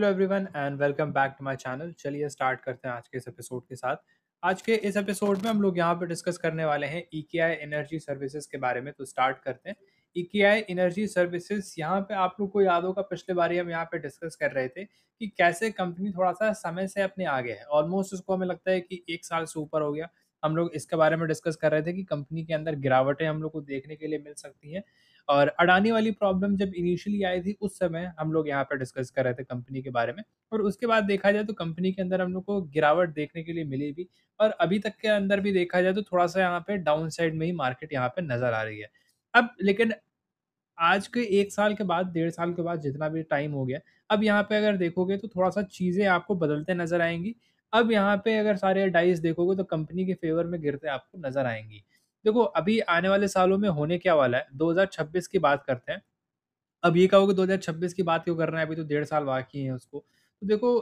hello everyone and welcome back to my channel चलिए start करते हैं आज के इस एपिसोड के साथ आज के इस एपिसोड में हम लोग यहाँ पर डिस्कस करने वाले हैं ई एनर्जी सर्विसेज के बारे में तो स्टार्ट करते हैं ई एनर्जी सर्विसेज यहाँ पे आप लोग को याद होगा पिछले बार हम यहाँ पे डिस्कस कर रहे थे कि कैसे कंपनी थोड़ा सा समय से अपने आगे है ऑलमोस्ट उसको हमें लगता है कि एक साल से ऊपर हो गया हम लोग इसके बारे में डिस्कस कर रहे थे कि कंपनी के अंदर गिरावटें हम लोग को देखने के लिए मिल सकती हैं और अडानी वाली प्रॉब्लम जब इनिशियली आई थी उस समय हम लोग यहाँ पर डिस्कस कर रहे थे कंपनी के बारे में और उसके बाद देखा जाए तो कंपनी के अंदर हम लोग को गिरावट देखने के लिए मिली भी और अभी तक के अंदर भी देखा जाए तो थोड़ा सा यहाँ पे डाउन साइड में ही मार्केट यहाँ पे नज़र आ रही है अब लेकिन आज के एक साल के बाद डेढ़ साल के बाद जितना भी टाइम हो गया अब यहाँ पे अगर देखोगे तो थोड़ा सा चीज़ें आपको बदलते नज़र आएंगी अब यहाँ पे अगर सारे डाइस देखोगे तो कंपनी के फेवर में गिरते आपको नज़र आएंगी देखो अभी आने वाले सालों में होने क्या वाला है 2026 की बात करते हैं अब ये कहोगे 2026 की बात क्यों कर रहे हैं अभी तो डेढ़ साल बाकी है उसको तो देखो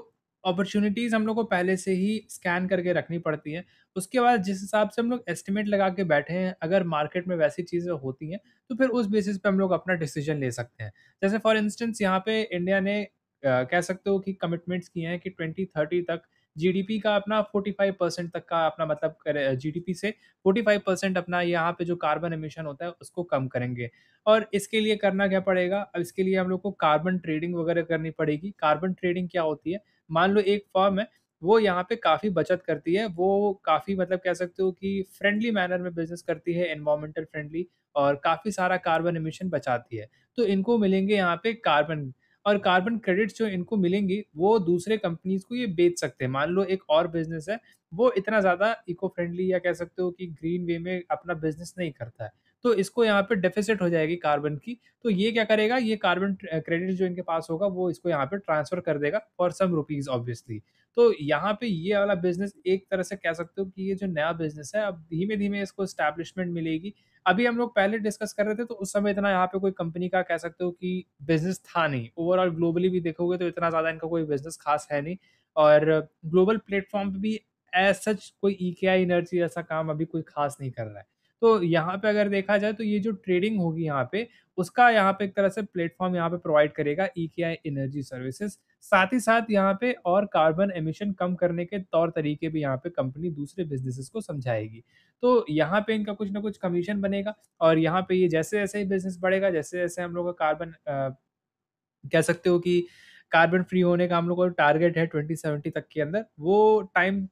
अपॉर्चुनिटीज़ हम लोग को पहले से ही स्कैन करके रखनी पड़ती हैं उसके बाद जिस हिसाब से हम लोग एस्टिमेट लगा के बैठे हैं अगर मार्केट में वैसी चीज़ें होती हैं तो फिर उस बेसिस पे हम लोग अपना डिसीजन ले सकते हैं जैसे फॉर इंस्टेंस यहाँ पे इंडिया ने कह सकते हो कि कमिटमेंट्स किए हैं कि ट्वेंटी तक जीडीपी का अपना 45 परसेंट तक का अपना मतलब जीडीपी से 45 परसेंट अपना यहाँ पे जो कार्बन एमिशन होता है उसको कम करेंगे और इसके लिए करना क्या पड़ेगा अब इसके लिए हम लोग को कार्बन ट्रेडिंग वगैरह करनी पड़ेगी कार्बन ट्रेडिंग क्या होती है मान लो एक फॉर्म है वो यहाँ पे काफ़ी बचत करती है वो काफ़ी मतलब कह सकते हो कि फ्रेंडली मैनर में बिजनेस करती है एनवायरमेंटल फ्रेंडली और काफ़ी सारा कार्बन एमिशन बचाती है तो इनको मिलेंगे यहाँ पे कार्बन और कार्बन क्रेडिट्स जो इनको मिलेंगी वो दूसरे कंपनीज को ये बेच सकते हैं मान लो एक और बिजनेस है वो इतना ज़्यादा इको फ्रेंडली या कह सकते हो कि ग्रीन वे में अपना बिजनेस नहीं करता है तो इसको यहाँ पे डेफिसिट हो जाएगी कार्बन की तो ये क्या करेगा ये कार्बन क्रेडिट जो इनके पास होगा वो इसको यहाँ पे ट्रांसफर कर देगा फॉर सम रुपीज़ ऑब्वियसली तो यहाँ पे ये वाला बिजनेस एक तरह से कह सकते हो कि ये जो नया बिजनेस है अब धीमे धीमे इसको स्टैब्लिशमेंट मिलेगी अभी हम लोग पहले डिस्कस कर रहे थे तो उस समय इतना यहाँ पे कोई कंपनी का कह सकते हो कि बिजनेस था नहीं ओवरऑल ग्लोबली भी देखोगे तो इतना ज़्यादा इनका कोई बिजनेस खास है नहीं और ग्लोबल प्लेटफॉर्म पे भी एज सच कोई ई के आई एनर्जी जैसा काम अभी कोई खास नहीं कर रहा है तो यहाँ पे अगर देखा जाए तो ये जो ट्रेडिंग होगी यहाँ पे उसका यहाँ पे एक तरह से प्लेटफॉर्म यहाँ पे प्रोवाइड करेगा ई के आई एनर्जी सर्विसेज साथ ही साथ यहाँ पे और कार्बन एमिशन कम करने के तौर तरीके भी यहाँ पे कंपनी दूसरे बिजनेसेस को समझाएगी तो यहाँ पे इनका कुछ ना कुछ कमीशन बनेगा और यहाँ पे ये जैसे जैसे ही बिजनेस बढ़ेगा जैसे जैसे हम लोग का कार्बन कह सकते हो कि कार्बन फ्री होने का हम लोग का टारगेट है ट्वेंटी सेवेंटी तक के अंदर वो टाइम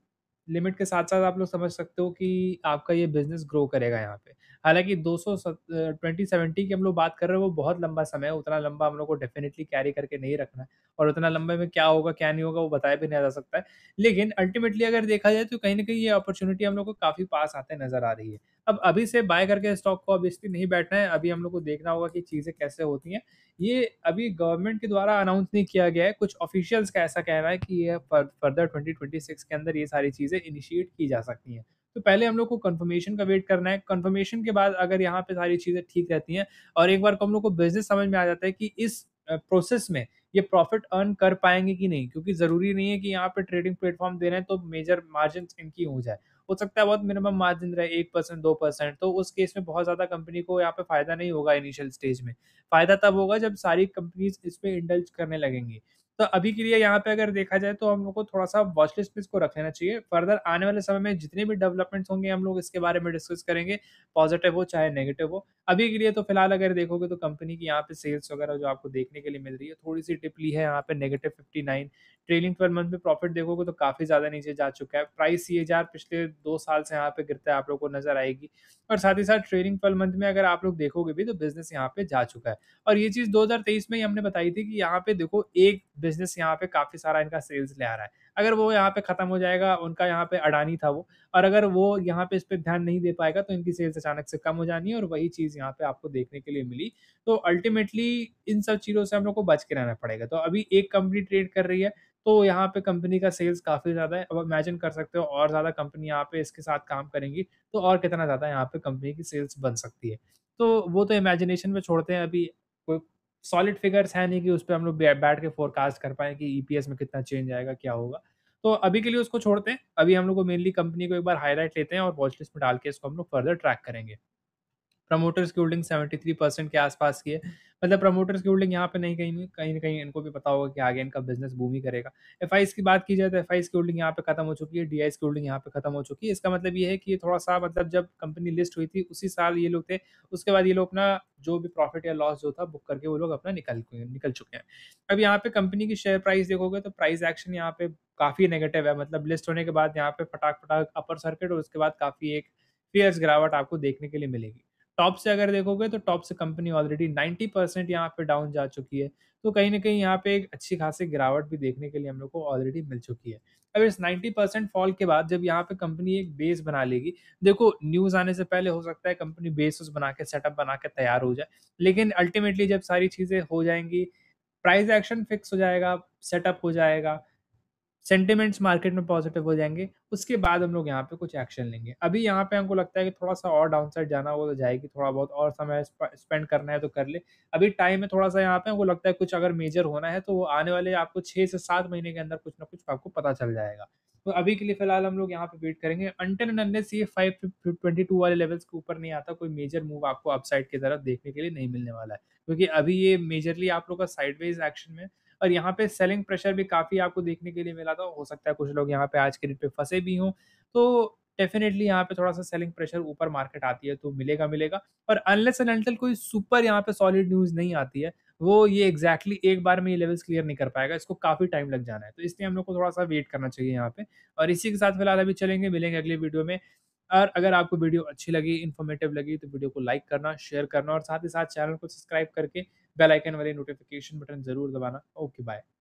लिमिट के साथ साथ आप लोग समझ सकते हो कि आपका ये बिजनेस ग्रो करेगा यहाँ पे हालांकि दो सौ के हम लोग बात कर रहे हैं वो बहुत लंबा समय है उतना लंबा हम लोग को डेफिनेटली कैरी करके नहीं रखना है और उतना लंबे में क्या होगा क्या नहीं होगा वो बताया भी नहीं जा सकता है लेकिन अल्टीमेटली अगर देखा जाए तो कहीं ना कहीं ये अपॉर्चुनिटी हम लोग को काफ़ी पास आते नज़र आ रही है अब अभी से बाय करके स्टॉक को ऑब्वियसली नहीं बैठना है अभी हम लोग को देखना होगा कि चीज़ें कैसे होती हैं ये अभी गवर्नमेंट के द्वारा अनाउंस नहीं किया गया है कुछ ऑफिशियल्स का ऐसा कहना है कि ये फर्दर ट्वेंटी के अंदर ये सारी चीज़ें इनिशिएट की जा सकती हैं तो पहले हम लोग को कन्फर्मेशन का वेट करना है कन्फर्मेशन के बाद अगर यहाँ पे सारी चीज़ें ठीक रहती हैं और एक बार हम लोग को बिजनेस समझ में आ जाता है कि इस प्रोसेस में ये प्रॉफिट अर्न कर पाएंगे कि नहीं क्योंकि ज़रूरी नहीं है कि यहाँ पे ट्रेडिंग प्लेटफॉर्म दे रहे हैं तो मेजर मार्जिन इनकी हो जाए हो सकता है बहुत मिनिमम मार्जिन रहे एक परसेंट दो परसेंट तो उस केस में बहुत ज़्यादा कंपनी को यहाँ पे फायदा नहीं होगा इनिशियल स्टेज में फायदा तब होगा जब सारी कंपनीज इसमें इंडल्ज करने लगेंगी तो अभी के लिए यहाँ पे अगर देखा जाए तो हम लोग को थोड़ा सा वॉच लिस्ट में इसको रख लेना चाहिए फर्दर आने वाले समय में जितने भी डेवलपमेंट्स होंगे हम लोग इसके बारे में डिस्कस करेंगे पॉजिटिव हो चाहे नेगेटिव हो अभी के लिए तो फिलहाल अगर देखोगे तो कंपनी की यहाँ पे सेल्स वगैरह जो आपको देखने के लिए मिल रही है थोड़ी सी टिप ली है यहाँ पे negative fifty nine trailing twelve month में प्रॉफिट देखोगे तो काफ़ी ज़्यादा नीचे जा चुका है प्राइस सी पिछले दो साल से यहाँ पे गिरता है आप लोग को नजर आएगी और साथ ही साथ ट्रेलिंग ट्वेल्व मंथ में अगर आप लोग देखोगे भी तो बिजनेस यहाँ पे जा चुका है और ये चीज़ दो में ही हमने बताई थी कि यहाँ पे देखो एक बिजनेस यहाँ पे काफ़ी सारा इनका सेल्स ले आ रहा है अगर वो यहाँ पे ख़त्म हो जाएगा उनका यहाँ पे अडानी था वो और अगर वो यहाँ पे इस पर ध्यान नहीं दे पाएगा तो इनकी सेल्स अचानक से कम हो जानी है और वही चीज़ यहाँ पे आपको देखने के लिए मिली तो अल्टीमेटली इन सब चीज़ों से हम लोग को बच के रहना पड़ेगा तो अभी एक कंपनी ट्रेड कर रही है तो यहाँ पे कंपनी का सेल्स काफ़ी ज़्यादा है अब इमेजिन कर सकते हो और ज़्यादा कंपनी यहाँ पे इसके साथ काम करेंगी तो और कितना ज़्यादा यहाँ पे कंपनी की सेल्स बन सकती है तो वो तो इमेजिनेशन में छोड़ते हैं अभी कोई सॉलिड फिगर्स है नहीं कि उस पर हम लोग बैठ के फोरकास्ट कर पाए कि ईपीएस e में कितना चेंज आएगा क्या होगा तो अभी के लिए उसको छोड़ते हैं अभी हम लोग को मेनली कंपनी को एक बार हाईलाइट लेते हैं और वॉचलिस्ट में डाल के इसको हम लोग फर्दर ट्रैक करेंगे प्रमोटर्स की होल्डिंग सेवेंटी थ्री परसेंट के आसपास की है मतलब प्रमोटर्स की होल्डिंग यहाँ पे नहीं कहीं कहीं ना कहीं इनको भी पता होगा कि आगे इनका बिजनेस बूम ही करेगा एफ की बात की जाए तो एफ की होल्डिंग यहाँ पे खत्म हो चुकी है डी की होल्डिंग यहाँ पे खत्म हो चुकी है इसका मतलब ये है कि ये थोड़ा सा मतलब जब कंपनी लिस्ट हुई थी उसी साल ये लोग थे उसके बाद ये लोग अपना जो भी प्रॉफिट या लॉस जो था बुक करके वो लोग अपना निकल निकल चुके हैं अब यहाँ पे कंपनी की शेयर प्राइस देखोगे तो प्राइस एक्शन यहाँ पे काफ़ी नेगेटिव है मतलब लिस्ट होने के बाद यहाँ पे फटाक फटाक अपर सर्किट और उसके बाद काफ़ी एक फेयर्स गिरावट आपको देखने के लिए मिलेगी टॉप से अगर देखोगे तो टॉप से कंपनी ऑलरेडी 90 परसेंट यहाँ पे डाउन जा चुकी है तो कहीं ना कहीं यहाँ पे एक अच्छी खासी गिरावट भी देखने के लिए हम लोग को ऑलरेडी मिल चुकी है अब इस 90 परसेंट फॉल के बाद जब यहाँ पे कंपनी एक बेस बना लेगी देखो न्यूज़ आने से पहले हो सकता है कंपनी बेस उस बना के सेटअप बना के तैयार हो जाए लेकिन अल्टीमेटली जब सारी चीज़ें हो जाएंगी प्राइस एक्शन फिक्स हो जाएगा सेटअप हो जाएगा सेंटिमेंट्स मार्केट में पॉजिटिव हो जाएंगे उसके बाद हम लोग यहाँ पे कुछ एक्शन लेंगे अभी यहाँ पे हमको लगता है कि थोड़ा सा और डाउन साइड जाना हो तो जाएगी थोड़ा बहुत और समय स्पेंड करना है तो कर ले अभी टाइम है थोड़ा सा यहाँ पे हमको लगता है कुछ अगर मेजर होना है तो वो आने वाले आपको छः से सात महीने के अंदर कुछ ना कुछ आपको पता चल जाएगा तो अभी के लिए फिलहाल हम लोग यहाँ पे वेट करेंगे अंटेन एंड अनलेस ये फाइव ट्वेंटी टू वाले लेवल्स के ऊपर नहीं आता कोई मेजर मूव आपको अपसाइड की तरफ देखने के लिए नहीं मिलने वाला है क्योंकि अभी ये मेजरली आप लोग का साइडवेज एक्शन में और यहाँ पे सेलिंग प्रेशर भी काफ़ी आपको देखने के लिए मिला था हो सकता है कुछ लोग यहाँ पे आज के डेट पे फंसे भी हों तो डेफिनेटली यहाँ पे थोड़ा सा सेलिंग प्रेशर ऊपर मार्केट आती है तो मिलेगा मिलेगा और अनलेस एंड कोई सुपर यहाँ पे सॉलिड न्यूज़ नहीं आती है वो ये एग्जैक्टली exactly एक बार में ये लेवल्स क्लियर नहीं कर पाएगा इसको काफ़ी टाइम लग जाना है तो इसलिए हम लोग को थोड़ा सा वेट करना चाहिए यहाँ पे और इसी के साथ फिलहाल अभी चलेंगे मिलेंगे अगले वीडियो में और अगर आपको वीडियो अच्छी लगी इन्फॉर्मेटिव लगी तो वीडियो को लाइक करना शेयर करना और साथ ही साथ चैनल को सब्सक्राइब करके बेल आइकन वाले नोटिफिकेशन बटन जरूर दबाना ओके बाय